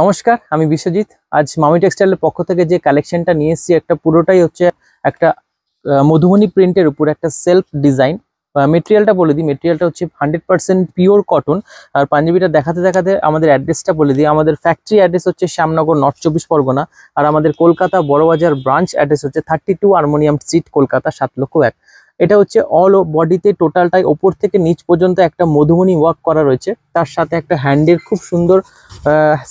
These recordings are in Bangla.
নমস্কার আমি বিশ্বজিৎ আজ মামি টেক্সটাইলের পক্ষ থেকে যে কালেকশনটা নিয়ে এসেছি একটা পুরোটাই হচ্ছে একটা মধুবনী প্রিন্টের উপর একটা সেলফ ডিজাইন মেটেরিয়ালটা বলে দিই মেটেরিয়ালটা হচ্ছে হান্ড্রেড পার্সেন্ট পিওর কটন আর পাঞ্জাবিটা দেখাতে দেখাতে আমাদের অ্যাড্রেসটা বলে দিই আমাদের ফ্যাক্টরি অ্যাড্রেস হচ্ছে শ্যামনগর নর্থ চব্বিশ পরগনা আর আমাদের কলকাতা বড়বাজার ব্রাঞ্চ অ্যাড্রেস হচ্ছে thirty two Armenian street Kolkata সাত লক্ষ এক এটা হচ্ছে অল বডিতে টোটালটাই ওপর থেকে নিচ পর্যন্ত একটা মধুবনি ওয়ার্ক করা রয়েছে তার সাথে একটা হ্যান্ডের খুব সুন্দর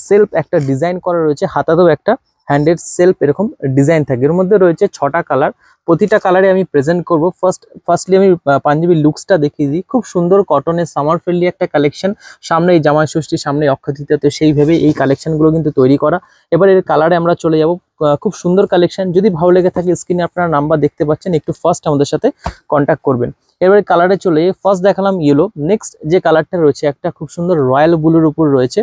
সেলফ একটা ডিজাইন করা রয়েছে হাতাতেও একটা হ্যান্ডেড সেলফ এরকম ডিজাইন থাকে এর মধ্যে রয়েছে ছটা কালার প্রতিটা কালারে আমি প্রেজেন্ট করব ফার্স্ট ফার্স্টলি আমি পাঞ্জাবির লুকসটা দেখিয়ে দিই খুব সুন্দর কটনের সামার ফ্রেন্ডলি একটা কালেকশন সামনে এই জামাই ষষ্ঠীর সামনে অক্ষয় তো সেইভাবে এই কালেকশনগুলো কিন্তু তৈরি করা এবার এর কালারে আমরা চলে যাব খুব সুন্দর কালেকশন যদি ভালো লেগে থাকে স্ক্রিনে আপনারা নাম্বার দেখতে পাচ্ছেন একটু ফার্স্ট আমাদের সাথে কন্ট্যাক্ট করবেন এবারে কালারে চলে ফার্স্ট দেখালাম ইয়েলো নেক্সট যে কালারটা রয়েছে একটা খুব সুন্দর রয়্যাল ব্লুর উপর রয়েছে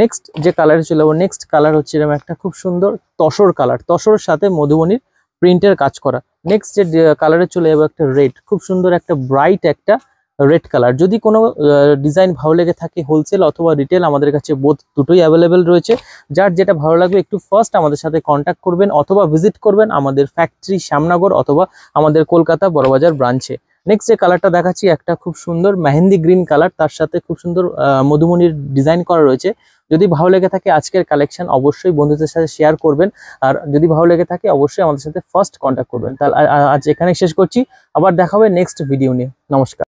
নেক্সট যে কালার চলে যাবো নেক্সট কালার হচ্ছে এরকম একটা খুব সুন্দর তসর কালার তসর সাথে মধুবনির প্রিন্টের কাজ করা নেক্সট যে কালারে চলে যাবো একটা রেড খুব সুন্দর একটা ব্রাইট একটা রেড কালার যদি কোনো ডিজাইন ভালো লেগে থাকে হোলসেল অথবা রিটেল আমাদের কাছে বোধ দুটোই অ্যাভেলেবেল রয়েছে যার যেটা ভালো লাগবে একটু ফার্স্ট আমাদের সাথে কন্ট্যাক্ট করবেন অথবা ভিজিট করবেন আমাদের ফ্যাক্টরি শ্যামনগর অথবা আমাদের কলকাতা বড়বাজার ব্রাঞ্চে নেক্সট যে কালারটা দেখাচ্ছি একটা খুব সুন্দর মেহেন্দি গ্রিন কালার তার সাথে খুব সুন্দর মধুমনির ডিজাইন করা রয়েছে যদি ভালো লেগে থাকে আজকের কালেকশন অবশ্যই বন্ধুদের সাথে শেয়ার করবেন আর যদি ভালো লেগে থাকে অবশ্যই আমাদের সাথে ফার্স্ট কন্ট্যাক্ট করবেন তাহলে আজ এখানে শেষ করছি আবার দেখা হবে নেক্সট ভিডিও নিয়ে নমস্কার